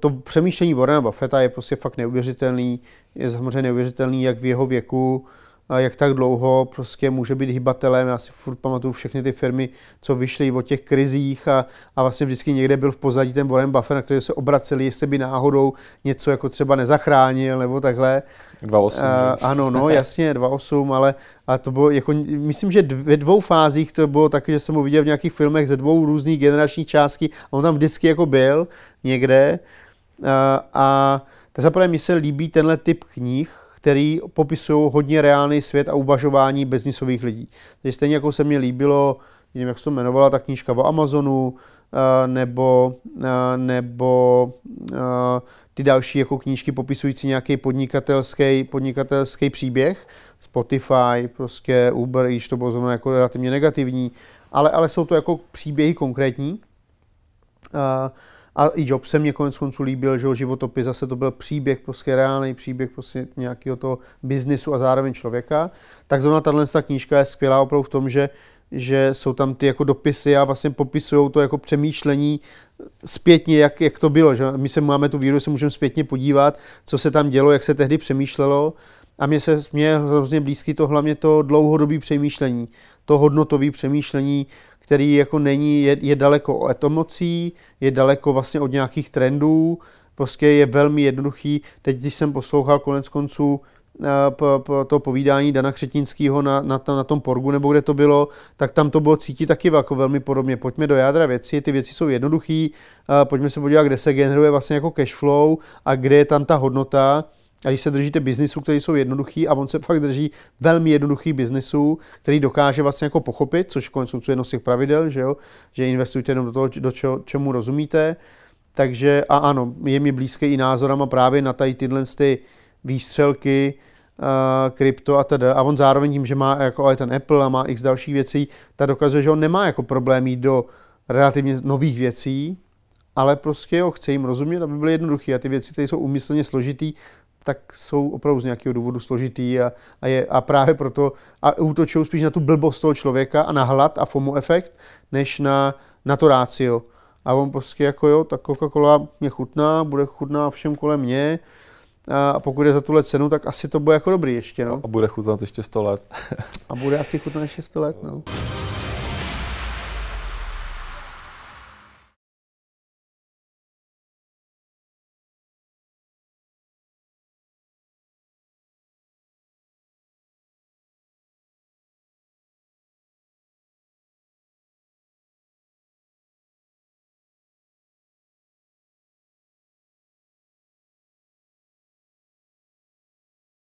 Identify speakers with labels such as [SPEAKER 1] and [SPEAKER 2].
[SPEAKER 1] To přemýšlení Warrena Buffetta je prostě fakt neuvěřitelný. Je samozřejmě neuvěřitelný, jak v jeho věku, jak tak dlouho prostě může být hybatelem. Já si furt pamatuju všechny ty firmy, co vyšly o těch krizích a, a vlastně vždycky někde byl v pozadí ten Warren Buffett, na který se obraceli, jestli by náhodou něco jako třeba nezachránil nebo takhle. 2.8. ano, no, jasně, 2.8, ale, ale to bylo jako, myslím, že ve dvou fázích to bylo tak, že jsem ho viděl v nějakých filmech ze dvou různých generačních částí a on tam vždycky jako byl někde. Eh, a zaprvé mi se líbí tenhle typ knih, který popisují hodně reálný svět a uvažování biznisových lidí. Takže stejně jako se mi líbilo, nevím, jak se to jmenovala, ta knížka o Amazonu, eh, nebo, eh, nebo ty další jako knížky popisující nějaký podnikatelský, podnikatelský příběh, Spotify, prostě Uber, již to bylo zrovna jako relativně negativní, ale, ale jsou to jako příběhy konkrétní. Uh, a i Job se mě konec konců líbil, že životopis, zase to byl příběh, prostě reálný příběh prostě nějakého toho biznisu a zároveň člověka. Tak zrovna tahle knížka je skvělá opravdu v tom, že že jsou tam ty jako dopisy a vlastně popisují to jako přemýšlení zpětně, jak, jak to bylo. Že my se máme tu víru, se můžeme zpětně podívat, co se tam dělo, jak se tehdy přemýšlelo a mě se mě je hrozně blízky to hlavně to dlouhodobé přemýšlení, to hodnotové přemýšlení, který jako není, je, je daleko od etomocí, je daleko vlastně od nějakých trendů, prostě je velmi jednoduchý. Teď, když jsem poslouchal konec konců eh, to povídání Dana Křetinského na, na, na tom Porgu, nebo kde to bylo, tak tam to bylo cítit taky jako velmi podobně. Pojďme do jádra věci, ty věci jsou jednoduché, eh, pojďme se podívat, kde se generuje vlastně jako cash flow a kde je tam ta hodnota a když se držíte biznisu, které jsou jednoduchý a on se fakt drží velmi jednoduchý biznisu, který dokáže vlastně jako pochopit, což konec konců jedno z těch pravidel, že jo, že investujte jenom do toho, do čeho, čemu rozumíte. Takže a ano, je mi blízké i názorama právě na tady tyhle ty výstřelky, uh, krypto a teda. A on zároveň tím, že má jako ale ten Apple a má x dalších věcí, tak dokazuje, že on nemá jako problém jít do relativně nových věcí, ale prostě jo, chce jim rozumět, aby byly jednoduché. A ty věci, které jsou umyslně složitý, tak jsou opravdu z nějakého důvodu složitý a, a, je, a právě proto a útočují spíš na tu blbost toho člověka a na hlad a FOMO efekt, než na, na to rácio. A on prostě jako jo, tak Coca-Cola mě chutná, bude chutná všem kolem mě, a pokud je za tuhle cenu, tak asi to bude jako dobrý ještě. No. A bude chutnat ještě 100 let. a bude asi chutnat ještě 100 let. No.